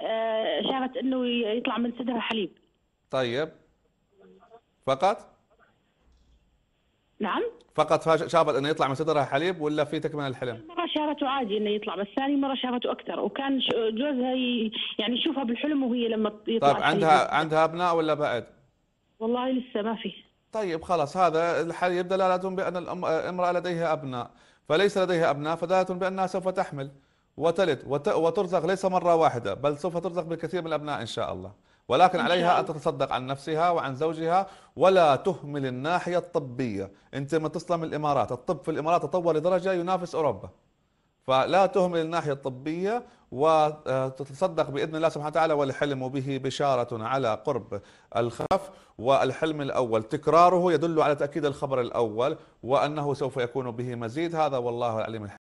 آه، شافت انه يطلع من صدرها حليب طيب فقط نعم فقط شافت انه يطلع من صدرها حليب ولا في تكمل الحلم؟ مره شافته عادي انه يطلع بس ثاني مره شافته اكثر وكان جوزها يعني يشوفها بالحلم وهي لما يطلع طيب عندها عندها ابناء ولا بعد؟ والله لسه ما في طيب خلاص هذا الحليب دلالة بأن الامرأة آه، لديها أبناء فليس لديها أبناء فدلالة بأنها سوف تحمل وتلد وترزق ليس مرة واحدة بل سوف ترزق بالكثير من الأبناء إن شاء الله ولكن عليها أن تتصدق عن نفسها وعن زوجها ولا تهمل الناحية الطبية أنت ما من الإمارات الطب في الإمارات تطور لدرجة ينافس أوروبا فلا تهمل الناحية الطبية وتتصدق آه، بإذن الله سبحانه وتعالى والحلم به بشارة على قرب الخف والحلم الأول تكراره يدل على تأكيد الخبر الأول وأنه سوف يكون به مزيد هذا والله العليم الحكيم